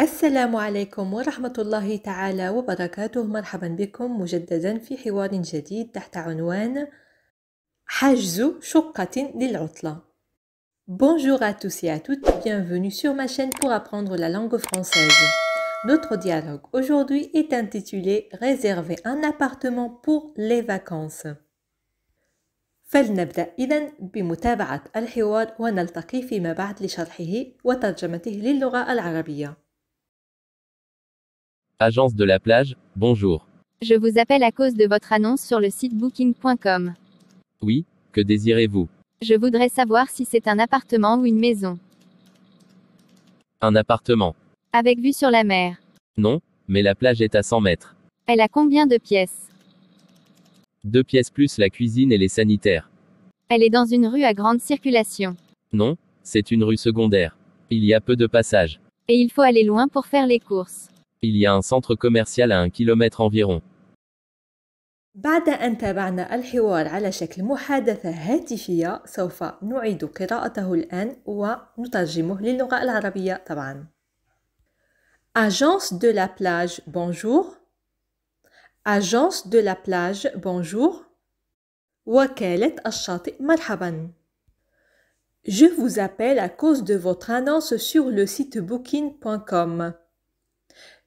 السلام عليكم ورحمة الله تعالى وبركاته مرحبا بكم مجددا في حوار جديد تحت عنوان حجز شقة للعطلة Bonjour à tous et à toutes, bienvenue sur ma chaîne pour apprendre la langue française. Notre dialogue aujourd'hui est intitulé Réserver un appartement pour les vacances. فلنبدأ إذا بمتابعة الحوار ونلتقي فيما بعد لشرحه وترجمته للغة العربية. Agence de la plage, bonjour. Je vous appelle à cause de votre annonce sur le site booking.com. Oui, que désirez-vous Je voudrais savoir si c'est un appartement ou une maison. Un appartement. Avec vue sur la mer. Non, mais la plage est à 100 mètres. Elle a combien de pièces Deux pièces plus la cuisine et les sanitaires. Elle est dans une rue à grande circulation. Non, c'est une rue secondaire. Il y a peu de passages. Et il faut aller loin pour faire les courses. Il y a un centre commercial à un kilomètre environ. بعد أن تابعنا الحوار على شكل محادثة هاتفية سوف نعيد قراءته الآن ونترجمه للغة العربية طبعا Agence de la plage, bonjour Agence de la plage, bonjour وكالة الشاطئ مرحبا Je vous appelle à cause de votre annonce sur le site booking.com.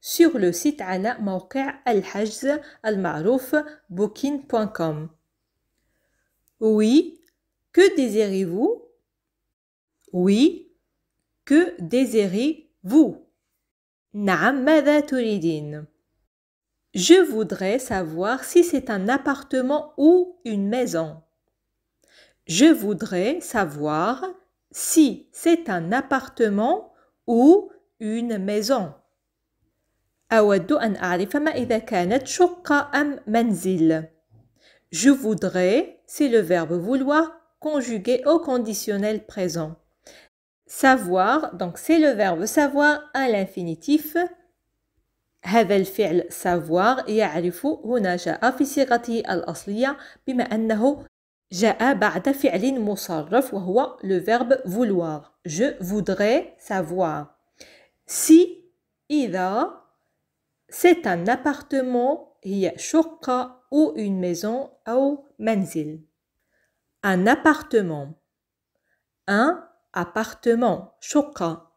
sur le site al hajz al ma'ruf booking.com. Oui, que désirez-vous Oui, que désirez-vous Je voudrais savoir si c'est un appartement ou une maison. Je voudrais savoir si c'est un appartement ou une maison. أود أن أعرف ما إذا كانت شقة أم منزل. Je voudrais, c'est le verbe vouloir conjugué au conditionnel présent. Savoir, donc c'est le verbe savoir à l'infinitif. هذا الفعل savoir يعرف هنا جاء في صيغته الأصلية بما أنه جاء بعد فعل مصرف وهو le verbe vouloir. Je voudrais savoir. Si, إذا c'est un appartement, a Chokra ou une maison au menzil. Un appartement. Un appartement, Chokra,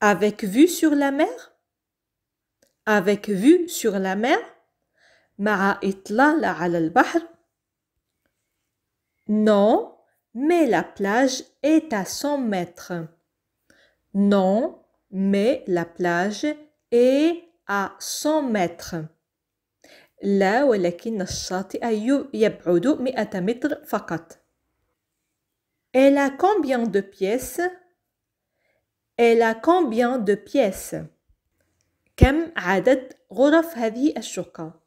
Avec vue sur la mer Avec vue sur la mer Non, mais la plage est à 100 mètres. Non, mais la plage est et à 100 mètres. là ولكن الشاطئ يبعد 100 فقط. Elle a combien de pièces? Elle a combien de pièces? عدد غرف هذه الشقة؟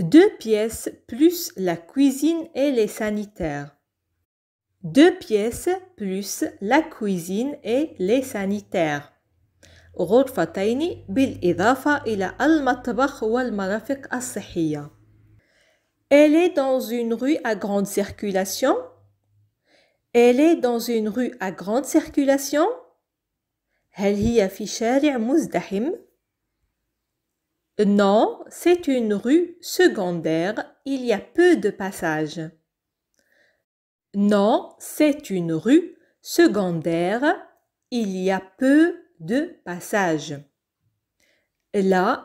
Deux pièces plus la cuisine et les sanitaires. Deux pièces plus la cuisine et les sanitaires. غرفتين بالإضافة إلى المطبخ والمرافق الصحية. Elle est dans une rue à grande circulation. Elle est dans une rue à grande circulation. هل هي في Non, c'est une rue secondaire. Il y a peu de passages. Non, c'est une rue secondaire. Il y a peu de passage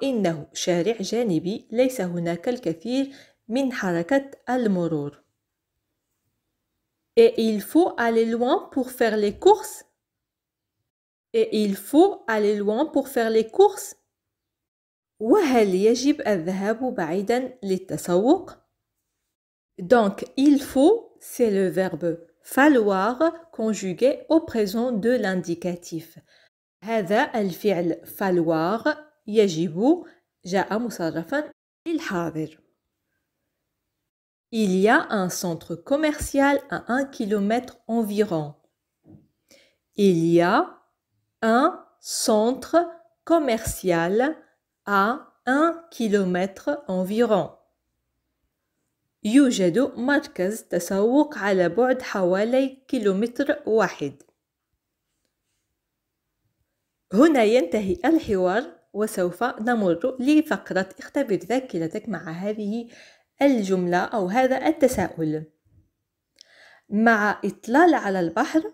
إنه شارع جانبي ليس هناك الكثير من Et il faut aller loin pour faire les courses. Et il faut aller loin pour faire les courses. وهل يجب الذهاب بعيدا للتسوق؟ Donc, il faut, c'est le verbe falloir conjugué au présent de l'indicatif. هذا الفعل falloir يجب جاء مصرفا للحاضر Il y a un centre commercial à un kilomètre environ. Il y a un centre commercial à un kilomètre environ. يوجد مركز تسوق على بعد حوالي كيلومتر واحد. هنا ينتهي الحوار وسوف نمر لفقرة اختبر ذاكرتك مع هذه الجملة أو هذا التساؤل مع إطلال على البحر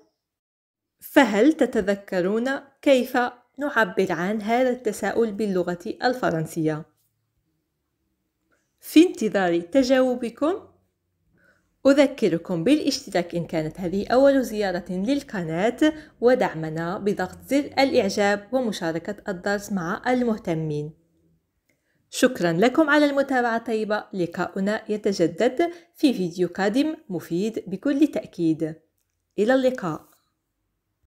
فهل تتذكرون كيف نعبر عن هذا التساؤل باللغة الفرنسية؟ في انتظار تجاوبكم أذكركم بالاشتراك إن كانت هذه أول زيارة للقناة ودعمنا بضغط زر الإعجاب ومشاركة الدرس مع المهتمين شكرا لكم على المتابعة طيبة لقاؤنا يتجدد في فيديو قادم مفيد بكل تأكيد إلى اللقاء